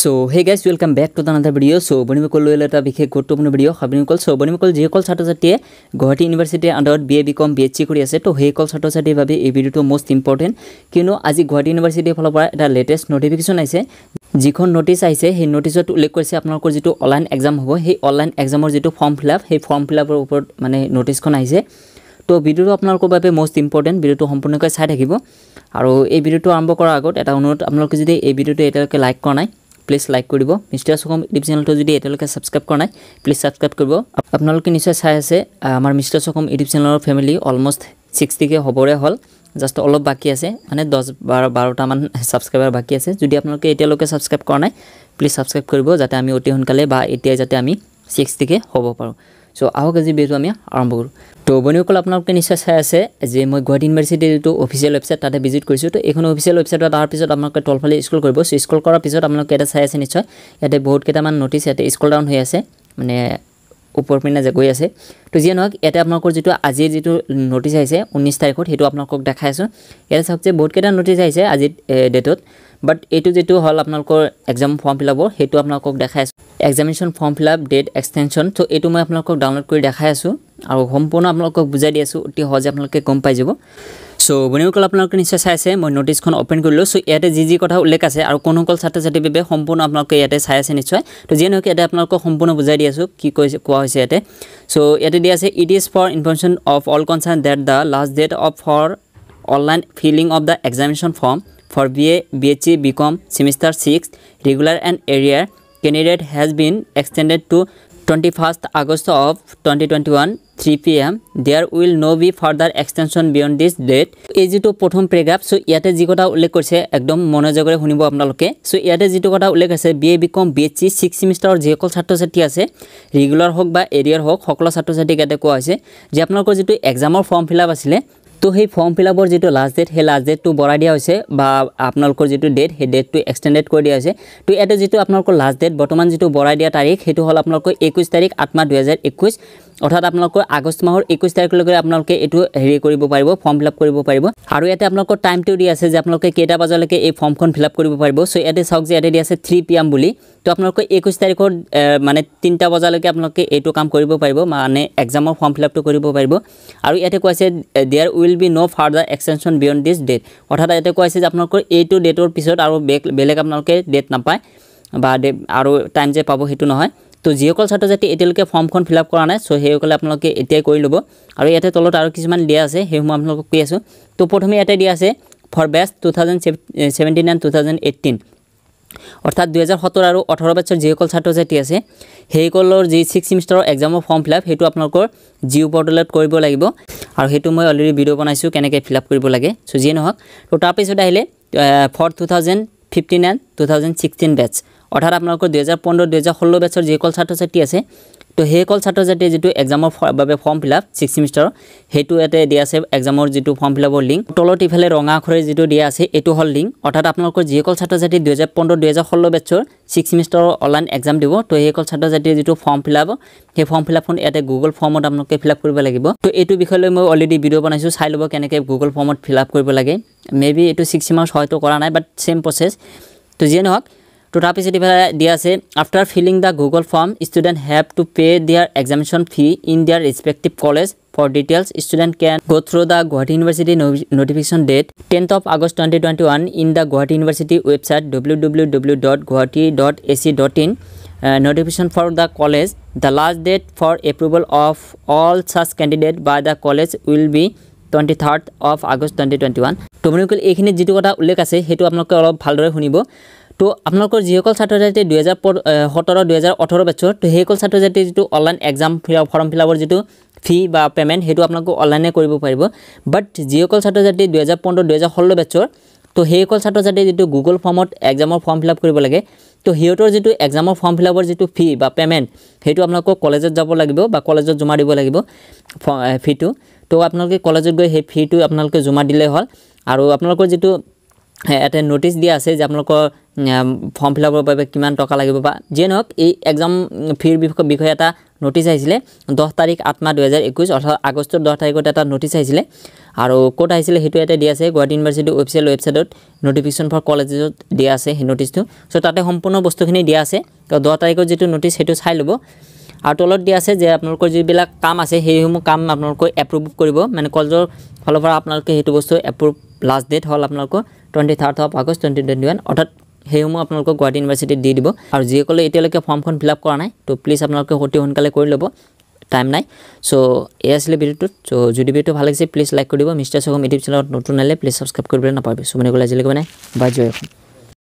so hey guys welcome back to the another video' so' বনিমকল লৈ এটা বিশেষ গুৰুত্বপূৰ্ণ ভিডিঅ' সাবিনীকল চ' বনিমকল যিসকল ছাত্ৰ ছাত্ৰীয়ে গুৱাহাটী ইউনিভাৰ্চিটিৰ আণ্ডাৰত B A B com B H C কৰি আছে ত' সেইসকল ছাত্ৰ ছাত্ৰীৰ বাবে এই ভিডিঅ'টো মষ্ট ইম্পৰ্টেণ্ট কিয়নো আজি গুৱাহাটী ইউনিভাৰ্চিটিৰ ফালৰ পৰা এটা লেটেষ্ট ন'টিফিকেশ্যন আহিছে যিখন নটিচ আহিছে সেই নটিচত উল্লেখ কৰিছে আপোনালোকৰ যিটো অনলাইন এক্জাম হ'ব সেই অনলাইন এক্সামৰ যিটো ফৰ্ম ফিল আপ সেই ফৰ্ম ফিল আপৰ ওপৰত মানে নটিচখন আহিছে ত' ভিডিঅ'টো আপোনালোকৰ বাবে মষ্ট ইম্পৰ্টেণ্ট ভিডিঅ'টো সম্পূৰ্ণকৈ চাই থাকিব আৰু এই ভিডিঅ'টো আৰম্ভ কৰাৰ আগত এটা অনুৰোধ আপোনালোকে যদি এই ভিডিঅ'টো এতিয়ালৈকে লাইক কৰা নাই প্লিজ লাইক কৰিব মিষ্টাৰ চুকম ইউটিউব চেনেলটো যদি এতিয়ালৈকে ছাবস্ক্ৰাইব কৰা নাই প্লিজ ছাবস্ক্ৰাইব কৰিব আপোনালোকে নিশ্চয় চাই আছে আমাৰ মিষ্টাৰ চুকম ইউটিউব চেনেলৰ ফেমিলি অলমষ্ট ছিক্সটিকে হ'বৰে হ'ল জাষ্ট অলপ বাকী আছে মানে দহ বাৰ বাৰটামান ছাবস্ক্ৰাইবাৰ বাকী আছে যদি আপোনালোকে এতিয়ালৈকে ছাবস্ক্ৰাইব কৰা নাই প্লিজ ছাবস্ক্ৰাইব কৰিব যাতে আমি অতি সোনকালে বা এতিয়াই যাতে আমি ছিক্সটিকে হ'ব পাৰোঁ চ' আহক আজি ভিডিঅ'টো আমি আৰম্ভ কৰোঁ ত' বনীসকল আপোনালোকে নিশ্চয় চাই আছে যে মই গুৱাহাটী ইউনিভাৰ্চিটিৰ যিটো অফিচিয়েল ৱেবছাইট তাতে ভিজিট কৰিছোঁ তো এইখন অফিচিয়েল ৱেবছাইটত অহাৰ পিছত আপোনালোকে তলফালে স্কুল কৰিব চ' স্কুল কৰাৰ পিছত আপোনালোকে এটা চাই আছে নিশ্চয় ইয়াতে বহুত কেইটামান ন'টিছ ইয়াতে স্কুল ডাউন হৈ আছে মানে ওপৰ পিনে যে গৈ আছে ত' যিয়ে নহওক ইয়াতে আপোনালোকৰ যিটো আজিৰ যিটো ন'টিছ আহিছে ঊনৈছ তাৰিখত সেইটো আপোনালোকক দেখাই আছোঁ ইয়াতে চাওক যে বহুতকেইটা ন'টিছ আহিছে আজিৰ ডেটত বাট এইটো যিটো হ'ল আপোনালোকৰ এক্সাম ফৰ্ম ফিল আপ সেইটো আপোনালোকক দেখাই examination form fill up date extension so' এইটো মই আপোনালোকক ডাউনলোড কৰি দেখাই আছোঁ আৰু সম্পূৰ্ণ আপোনালোকক বুজাই দি আছোঁ অতি সহজে আপোনালোকে গম পাই যাব চ' বনিয়কল আপোনালোকে নিশ্চয় চাইছে মই নটিছখন অ'পেন কৰিলোঁ চ' ইয়াতে যি যি কথা উল্লেখ আছে আৰু কোনসকল ছাত্ৰ ছাত্ৰীৰ বাবে সম্পূৰ্ণ আপোনালোকে ইয়াতে চাই আছে নিশ্চয় ত' যিয়ে নহওক ইয়াতে আপোনালোকক সম্পূৰ্ণ বুজাই দি আছোঁ কি কৈছে কোৱা হৈছে ইয়াতে চ' ইয়াতে দিয়া আছে it is for information of all concern date the last date of for online filling of the examination form for B A B H C BCom semester six regular and arrear candidate has been extended to 21st August of 2021 3 pm there will no be further extension beyond this date ejo to prothom paragraph so yate jikota ullekh korise ekdom monojogore hunibo apnaloke so yate jitu kotha ullekh ase ba bcom bsc 6 semester je kol chhatro chhatri ase regular hok ba area hok hoklo chhatro chhatri gate ko ase je apnalokor jitu exam form fill up asile তো সেই form fill আপৰ যিটো last date সেই last ডেটটো বঢ়াই দিয়া হৈছে বা আপোনালোকৰ যিটো ডেট সেই ডেটটো এক্সটেণ্ডেড কৰি দিয়া হৈছে তো ইয়াতে যিটো আপোনালোকৰ লাষ্ট ডেট বৰ্তমান যিটো বঢ়াই দিয়া তাৰিখ সেইটো হ'ল আপোনালোকৰ একৈছ তাৰিখ আত্মা দুহেজাৰ একৈছ অৰ্থাৎ আপোনালোকৰ আগষ্ট মাহৰ একৈছ তাৰিখলৈকে আপোনালোকে এইটো হেৰি কৰিব পাৰিব ফৰ্ম ফিল আপ কৰিব পাৰিব আৰু ইয়াতে আপোনালোকৰ টাইমটো দিয়া আছে যে আপোনালোকে কেইটা বজালৈকে এই ফৰ্মখন ফিল আপ কৰিব পাৰিব চ' ইয়াতে চাওক যে ইয়াতে দিয়া আছে থ্ৰী পি এম বুলি তো আপোনালোকৰ একৈছ তাৰিখৰ মানে তিনিটা বজালৈকে আপোনালোকে এইটো কাম কৰিব পাৰিব মানে এক্সামৰ ফৰ্ম ফিল আপটো কৰিব পাৰিব আৰু ইয়াতে কৈছে there will will be no' further extension beyond this date অৰ্থাৎ ইয়াতে কৈছে যে আপোনালোকৰ এইটো ডেটৰ পিছত আৰু বেলেগ আপোনালোকে ডেট নাপায় বা আৰু টাইম যে পাব সেইটো নহয় তো যিসকল ছাত্ৰ ছাত্ৰী এতিয়ালৈকে ফৰ্মখন ফিল আপ কৰা নাই চ' সেইসকলে আপোনালোকে এতিয়াই কৰি ল'ব আৰু ইয়াতে তলত আৰু কিছুমান দিয়া আছে সেইসমূহ আপোনালোকক কৈ আছো তো প্ৰথমে ইয়াতে দিয়া আছে for batch two thousand seventeen and two thousand eighteen অৰ্থাৎ দুহেজাৰ সোতৰ আৰু ওঠৰ বেটছৰ যিসকল ছাত্ৰ ছাত্ৰী আছে সেইসকলৰ যি ছিক্স ছেমিষ্টাৰৰ এক্সামেৰ ফৰ্ম ফিল আপ সেইটো আপোনালোকৰ জিঅ' প'ৰ্টেলত কৰিব লাগিব আৰু সেইটো মই অলৰেডি ভিডিঅ' বনাইছোঁ কেনেকৈ ফিল আপ কৰিব লাগে চ' যিয়ে নহওক তো তাৰপিছত আহিলে for two thousand fifteen and two thousand sixteen batches অৰ্থাৎ আপোনালোকৰ দুহেজাৰ পোন্ধৰ দুহেজাৰ ষোল্ল বেচৰ যিসকল ছাত্ৰ ছাত্ৰী আছে তো সেইসকল ছাত্ৰ ছাত্ৰীয়ে যিটো এক্সামৰ বাবে ফৰ্ম ফিল আপ ছিক্স ছেমিষ্টাৰৰ সেইটো ইয়াতে দিয়া আছে এক্সামৰ যিটো ফৰ্ম ফিল আপৰ লিংক তলত ইফালে ৰঙা আখৰে যিটো দিয়া আছে এইটো হ'ল লিংক অৰ্থাৎ আপোনালোকৰ যিসকল ছাত্ৰ ছাত্ৰী দুহেজাৰ পোন্ধৰ দুহেজাৰ ষোল্ল বেটছৰ ছিক্স ছেমিষ্টাৰৰ অনলাইন এক্সাম দিব তো সেইসকল ছাত্ৰ ছাত্ৰীয়ে যিটো ফৰ্ম ফিল আপ সেই ফৰ্ম ফিল আপখন ইয়াতে গুগল ফৰ্মত আপোনালোকে ফিল আপ কৰিব লাগিব তো এইটো বিষয়লৈ মই অলৰেডি ভিডিঅ' বনাইছোঁ চাই ল'ব কেনেকৈ গুগল ফৰ্মত ফিল আপ কৰিব লাগে মে বি এইটো ছিক্স ছেমাৰ্ছ হয়তো কৰা নাই বাট ছেম প্ৰচেছ তো যিয়ে নহওক তথাপি দিয়া আছে after filling the Google form student have to pay their examination fee in their respective college for details student can go' through' the Guwahati University notification date tenth of August twenty twenty one in the Guwahati University website W W W dot Guwahati dot A C dot in notification for the college the last date for approval of all such candidate by the college will B twenty third of August twenty twenty one তোমালোকে এইখিনিত যিটো কথা উল্লেখ আছে সেইটো আপোনালোকে অলপ ভালদৰে শুনিব তো আপোনালোকৰ যিসকল ছাত্ৰ ছাত্ৰী দুহেজাৰ সোতৰ দুহেজাৰ ওঠৰ বেটছৰ তো সেইসকল ছাত্ৰ ছাত্ৰীৰ যিটো অনলাইন এক্সাম ফৰ্ম ফিল আপৰ যিটো ফি বা পে'মেণ্ট সেইটো আপোনালোকে অনলাইনে কৰিব পাৰিব বাট যিসকল ছাত্ৰ ছাত্ৰী দুহেজাৰ পোন্ধৰ দুহেজাৰ ষোল্ল বেটছৰ তো সেইসকল ছাত্ৰ ছাত্ৰী যিটো গুগল ফৰ্মত এক্সামৰ ফৰ্ম ফিল আপ কৰিব লাগে তো সিহঁতৰ যিটো এক্সামৰ ফৰ্ম ফিল আপৰ যিটো ফি বা পে'মেণ্ট সেইটো আপোনালোকক কলেজত যাব লাগিব বা কলেজত জমা দিব লাগিব ফিটো তো আপোনালোকে কলেজত গৈ সেই ফিটো আপোনালোকে জমা দিলে হ'ল আৰু আপোনালোকৰ যিটো ইয়াতে নটিছ দিয়া আছে যে আপোনালোকৰ ফৰ্ম ফিলাপৰ বাবে কিমান টকা লাগিব বা যিয়ে নহওক এই এক্সাম ফিৰ বিষয়ে এটা নটিছ আহিছিলে দহ তাৰিখ আত্মা দুহেজাৰ একৈছ অৰ্থাৎ আগষ্টৰ দহ তাৰিখত এটা নটিছ আহিছিলে আৰু ক'ত আহিছিলে সেইটো এটা দিয়া আছে গুৱাহাটী ইউনিভাৰ্চিটিৰ অফিচিয়েল ৱেবছাইটত নটিফিকেশ্যন ফৰ কলেজত দিয়া আছে সেই নটিছটো চ' তাতে সম্পূৰ্ণ বস্তুখিনি দিয়া আছে দহ তাৰিখত যিটো নটিছ সেইটো চাই ল'ব আৰু তলত দিয়া আছে যে আপোনালোকৰ যিবিলাক কাম আছে সেইসমূহ কাম আপোনালোকে এপ্ৰুভ কৰিব মানে কলেজৰ ফালৰ পৰা আপোনালোকে সেইটো বস্তু এপ্ৰুভ লাষ্ট ডেট হ'ল আপোনালোকৰ twenty third of August twenty twenty one অৰ্থাৎ সেইসমূহ আপোনালোকক গুৱাহাটী ইউনিভাৰ্চিটিত দি দিব আৰু যিসকলে এতিয়ালৈকে ফৰ্মখন ফিল আপ কৰা নাই তো প্লিজ আপোনালোকে অতি সোনকালে কৰি ল'ব টাইম নাই চ' এয়া আছিলে ভিডিঅ'টোত চ' যদি ভিডিঅ'টো ভাল লাগিছে প্লিজ লাইক কৰিব মিষ্টাৰ চকম ইউটিউব চেনেলত নতুন আহিলে প্লিজ ছাবস্ক্ৰাইব কৰিবলৈ নাপাবি চ' মানে ক'লে আজিলৈকে মানে বাই জয়